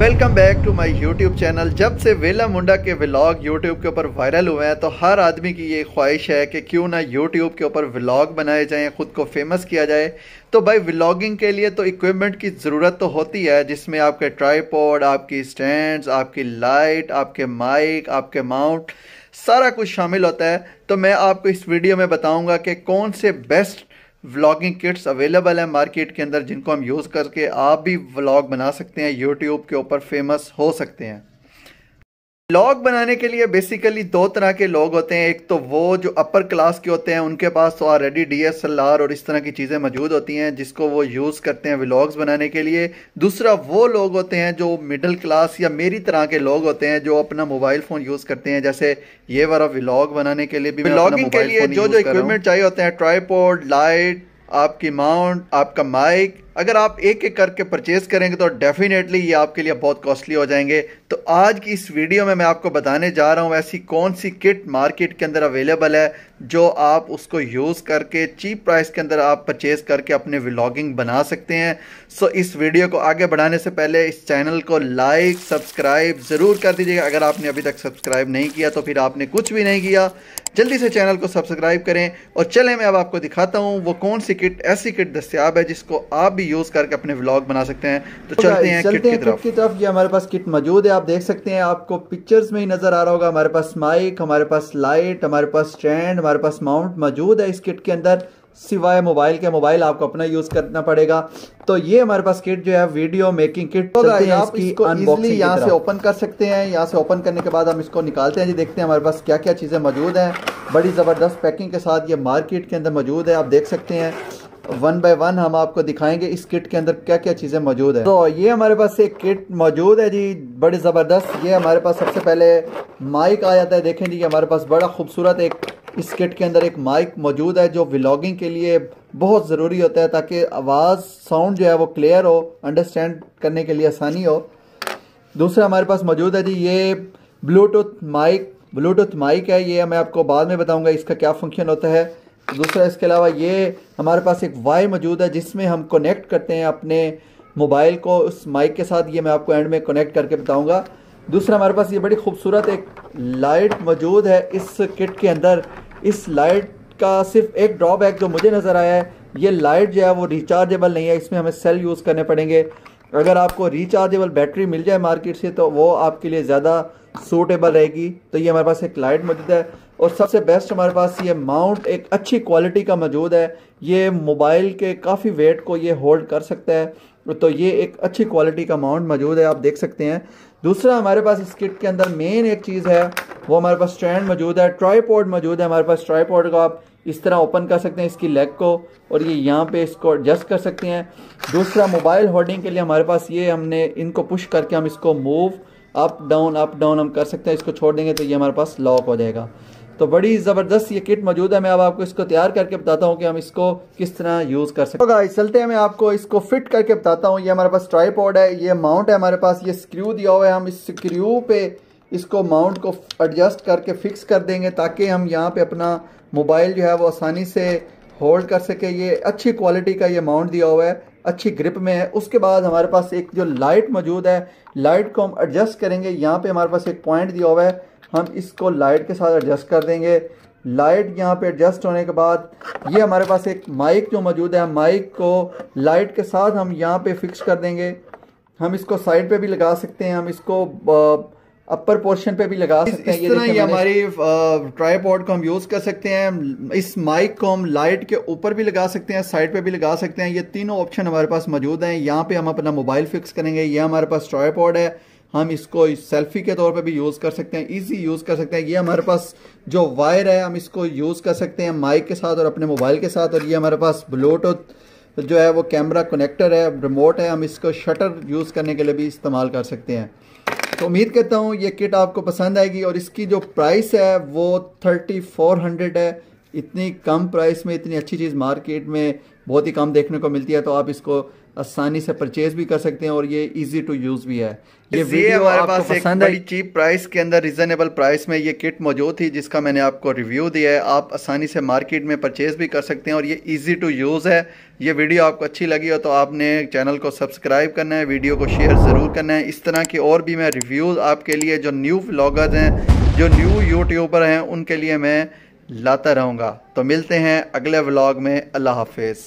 welcome back to my YouTube channel जब से वेला मुंडा के व्लॉग यूट्यूब के ऊपर वायरल हुए हैं तो हर आदमी की ये ख्वाहिश है कि क्यों ना यूट्यूब के ऊपर व्लॉग बनाए जाएं ख़ुद को फेमस किया जाए तो भाई व्लॉगिंग के लिए तो इक्विपमेंट की ज़रूरत तो होती है जिसमें आपके ट्राईपोड आपकी स्टैंड आपकी लाइट आपके माइक आपके माउंट सारा कुछ शामिल होता है तो मैं आपको इस वीडियो में बताऊंगा कि कौन से बेस्ट व्लॉगिंग किट्स अवेलेबल हैं मार्केट के अंदर जिनको हम यूज़ करके आप भी व्लॉग बना सकते हैं यूट्यूब के ऊपर फेमस हो सकते हैं लॉग बनाने के लिए बेसिकली दो तरह के लोग होते हैं एक तो वो जो अपर क्लास के होते हैं उनके पास तो already D S L R और इस तरह की चीज़ें मौजूद होती हैं जिसको वो यूज़ करते हैं व्लॉग्स बनाने के लिए दूसरा वो लोग होते हैं जो मिडिल क्लास या मेरी तरह के लोग होते हैं जो अपना मोबाइल फ़ोन यूज़ करते हैं जैसे ये वाला व्लॉग बनाने के लिए भी व्लॉगिंग के लिए जो जो इक्विपमेंट चाहिए होते हैं ट्राईपोर्ड लाइट आपकी माउंट आपका माइक अगर आप एक एक करके परचेज़ करेंगे तो डेफ़िनेटली ये आपके लिए बहुत कॉस्टली हो जाएंगे तो आज की इस वीडियो में मैं आपको बताने जा रहा हूँ ऐसी कौन सी किट मार्केट के अंदर अवेलेबल है जो आप उसको यूज़ करके चीप प्राइस के अंदर आप परचेज़ करके अपने व्लॉगिंग बना सकते हैं सो इस वीडियो को आगे बढ़ाने से पहले इस चैनल को लाइक सब्सक्राइब ज़रूर कर दीजिएगा अगर आपने अभी तक सब्सक्राइब नहीं किया तो फिर आपने कुछ भी नहीं किया जल्दी से चैनल को सब्सक्राइब करें और चलें मैं अब आपको दिखाता हूं वो कौन सी किट ऐसी किट दस्तियाब है जिसको आप भी यूज़ करके अपने व्लॉग बना सकते हैं तो चलते हैं चलते किट हैं की तरफ ये हमारे पास किट मौजूद है आप देख सकते हैं आपको पिक्चर्स में ही नज़र आ रहा होगा हमारे पास माइक हमारे पास लाइट हमारे पास स्टैंड हमारे पास माउंट मौजूद है इस किट के अंदर सिवाय मोबाइल के मोबाइल आपको अपना यूज करना पड़ेगा तो ये हमारे पास किट जो है वीडियो मेकिंग किट तो आप इसको इजीली यहाँ से ओपन कर सकते हैं यहाँ से ओपन करने के बाद हम इसको निकालते हैं जी देखते हैं हमारे पास क्या क्या चीज़ें मौजूद हैं बड़ी ज़बरदस्त पैकिंग के साथ ये मार्केट के अंदर मौजूद है आप देख सकते हैं वन बाय वन हम आपको दिखाएंगे इस किट के अंदर क्या क्या चीज़ें मौजूद है तो ये हमारे पास एक किट मौजूद है जी बड़ी ज़बरदस्त ये हमारे पास सबसे पहले माइक आ जाता है देखें जी हमारे पास बड़ा खूबसूरत एक इस किट के अंदर एक माइक मौजूद है जो व्लॉगिंग के लिए बहुत ज़रूरी होता है ताकि आवाज़ साउंड जो है वो क्लियर हो अंडरस्टैंड करने के लिए आसानी हो दूसरा हमारे पास मौजूद है जी ये ब्लूटूथ माइक ब्लूटूथ माइक है ये मैं आपको बाद में बताऊंगा इसका क्या फंक्शन होता है दूसरा इसके अलावा ये हमारे पास एक वाई मौजूद है जिसमें हम कनेक्ट करते हैं अपने मोबाइल को उस माइक के साथ ये मैं आपको एंड में कनेक्ट करके बताऊंगा दूसरा हमारे पास ये बड़ी खूबसूरत एक लाइट मौजूद है इस किट के अंदर इस लाइट का सिर्फ एक ड्रॉबैक जो मुझे नज़र आया है ये लाइट जो है वो रिचार्जेबल नहीं है इसमें हमें सेल यूज़ करने पड़ेंगे अगर आपको रिचार्जेबल बैटरी मिल जाए मार्केट से तो वो आपके लिए ज़्यादा सूटेबल रहेगी तो ये हमारे पास एक लाइट मौजूद है और सबसे बेस्ट हमारे पास ये माउंट एक अच्छी क्वालिटी का मौजूद है ये मोबाइल के काफ़ी वेट को ये होल्ड कर सकता है तो ये एक अच्छी क्वालिटी का माउंट मौजूद है आप देख सकते हैं दूसरा हमारे पास इस किट के अंदर मेन एक चीज़ है वो हमारे पास स्टैंड मौजूद है ट्राईपोर्ड मौजूद है हमारे पास ट्राईपोर्ड को आप इस तरह ओपन कर सकते हैं इसकी लेग को और ये यहाँ पे इसको एडजस्ट कर सकते हैं दूसरा मोबाइल होल्डिंग के लिए हमारे पास ये हमने इनको पुश करके हम इसको move up down up down हम कर सकते हैं इसको छोड़ देंगे तो ये हमारे पास लॉक हो जाएगा तो बड़ी ज़बरदस्त ये किट मौजूद है मैं अब आपको इसको तैयार करके बताता हूँ कि हम इसको किस तरह यूज़ कर सकते हैं तो चलते हैं मैं आपको इसको फिट करके बताता हूँ ये हमारे पास ट्राईपोर्ड है ये माउंट है हमारे पास ये स्क्रू दिया हुआ है हम इस स्क्रू पे इसको माउंट को एडजस्ट करके फिक्स कर देंगे ताकि हम यहाँ पे अपना मोबाइल जो है वो आसानी से होल्ड कर सके ये अच्छी क्वालिटी का ये माउंट दिया हुआ है अच्छी ग्रिप में है उसके बाद हमारे पास एक जो लाइट मौजूद है लाइट को हम एडजस्ट करेंगे यहाँ पे हमारे पास एक पॉइंट दिया हुआ है हम इसको लाइट के साथ एडजस्ट कर देंगे लाइट यहाँ पे एडजस्ट होने के बाद ये हमारे पास एक माइक जो मौजूद है माइक को लाइट के साथ हम यहाँ पे फिक्स कर देंगे हम इसको साइड पे भी लगा सकते हैं हम इसको अपर पोर्शन पे भी लगा सकते हैं इस तरह ये हमारी ट्राईपॉड को हम यूज कर सकते हैं इस माइक को हम लाइट के ऊपर भी लगा सकते हैं साइड पे भी लगा सकते हैं ये तीनों ऑप्शन हमारे पास मौजूद हैं यहाँ पे हम अपना मोबाइल फिक्स करेंगे ये हमारे पास ट्राईपॉड है हम इसको इस सेल्फी के तौर पे भी यूज़ कर सकते हैं इजी यूज़ कर सकते हैं ये हमारे पास जो वायर है हम इसको यूज़ कर सकते हैं माइक के साथ और अपने मोबाइल के साथ और ये हमारे पास ब्लूटूथ जो है वो कैमरा कनेक्टर है रिमोट है हम इसको शटर यूज़ करने के लिए भी इस्तेमाल कर सकते हैं तो उम्मीद करता हूँ ये किट आपको पसंद आएगी और इसकी जो प्राइस है वो थर्टी फोर हंड्रेड है इतनी कम प्राइस में इतनी अच्छी चीज़ मार्केट में बहुत ही कम देखने को मिलती है तो आप इसको आसानी से परचेज भी कर सकते हैं और ये इजी टू यूज़ भी है ये हमारे पास एक बड़ी चीप प्राइस के अंदर रिजनेबल प्राइस में ये किट मौजूद थी जिसका मैंने आपको रिव्यू दिया है आप आसानी से मार्केट में परचेज भी कर सकते हैं और ये इजी टू यूज़ है ये वीडियो आपको अच्छी लगी हो तो आपने चैनल को सब्सक्राइब करना है वीडियो को शेयर ज़रूर करना है इस तरह की और भी मैं रिव्यूज़ आपके लिए जो न्यू ब्लॉगर्स हैं जो न्यू यूट्यूबर हैं उनके लिए मैं लाता रहूँगा तो मिलते हैं अगले व्लॉग में अल्लाह हाफिज़